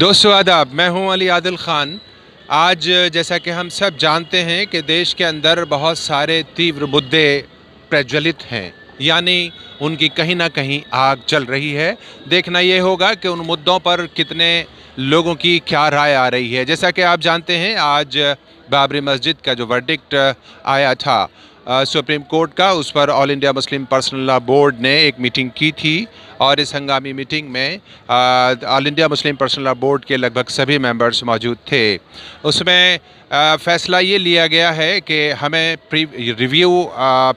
दोस्तों आदाब मैं हूं अली आदिल ख़ान आज जैसा कि हम सब जानते हैं कि देश के अंदर बहुत सारे तीव्र मुद्दे प्रज्वलित हैं यानी उनकी कहीं ना कहीं आग चल रही है देखना ये होगा कि उन मुद्दों पर कितने लोगों की क्या राय आ रही है जैसा कि आप जानते हैं आज बाबरी मस्जिद का जो वर्डिक्ट आया था सुप्रीम कोर्ट का उस पर All India Muslim Personal Law Board ने एक मीटिंग की थी और इस हंगामी मीटिंग में All India Muslim Personal Law Board के लगभग सभी मेंबर्स मौजूद थे उसमें फैसला ये लिया गया है कि हमें रिव्यू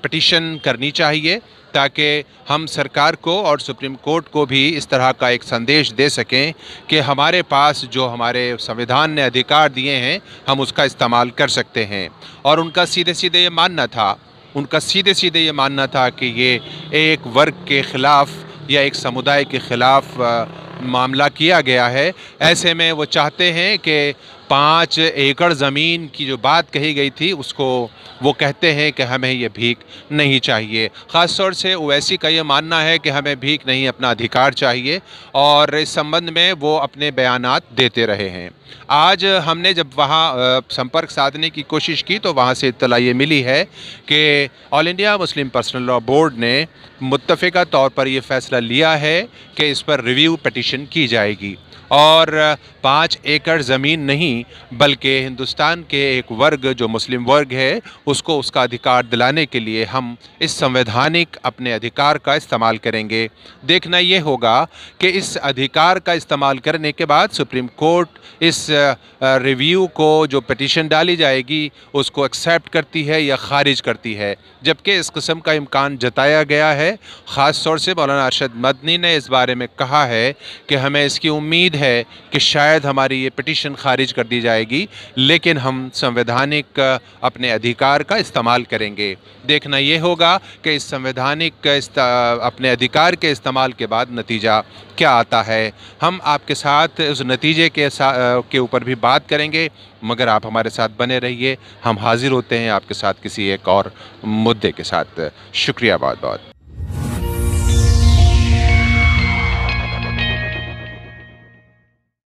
पटिशन करनी चाहिए ताकि हम सरकार को और सुप्रीम कोर्ट को भी इस तरह का एक संदेश दे सकें कि हमारे पास जो हमारे संविधान ने अधिकार दिए हैं हम उसका इस्तेमाल कर सकते हैं और उनका सीधे सीधे ये मानना था उनका सीधे सीधे ये मानना था कि ये एक वर्ग के ख़िलाफ़ या एक समुदाय के ख़िलाफ़ मामला किया गया है ऐसे में वो चाहते हैं कि पाँच एकड़ ज़मीन की जो बात कही गई थी उसको वो कहते हैं कि हमें ये भीख नहीं चाहिए ख़ास तौर से ओवैसी का ये मानना है कि हमें भीख नहीं अपना अधिकार चाहिए और इस संबंध में वो अपने बयान देते रहे हैं आज हमने जब वहाँ संपर्क साधने की कोशिश की तो वहाँ से इतला ये मिली है कि All India Muslim Personal Law Board ने मुतफ़ा तौर पर यह फ़ैसला लिया है कि इस पर रिव्यू पटिशन की जाएगी और पाँच एकड़ ज़मीन नहीं बल्कि हिंदुस्तान के एक वर्ग जो मुस्लिम वर्ग है उसको उसका अधिकार दिलाने के लिए हम इस संवैधानिक अपने अधिकार का इस्तेमाल करेंगे देखना ये होगा कि इस अधिकार का इस्तेमाल करने के बाद सुप्रीम कोर्ट इस रिव्यू को जो पटिशन डाली जाएगी उसको एक्सेप्ट करती है या खारिज करती है जबकि इस कस्म का इम्कान जताया गया है ख़ास तौर से मौलाना अरशद मदनी ने इस बारे में कहा है कि हमें इसकी उम्मीद है है कि शायद हमारी ये पिटिशन खारिज कर दी जाएगी लेकिन हम संवैधानिक अपने अधिकार का इस्तेमाल करेंगे देखना ये होगा कि इस संवैधानिक अपने अधिकार के इस्तेमाल के बाद नतीजा क्या आता है हम आपके साथ उस नतीजे के के ऊपर भी बात करेंगे मगर आप हमारे साथ बने रहिए हम हाज़िर होते हैं आपके साथ किसी एक और मुद्दे के साथ शुक्रिया बहुत बहुत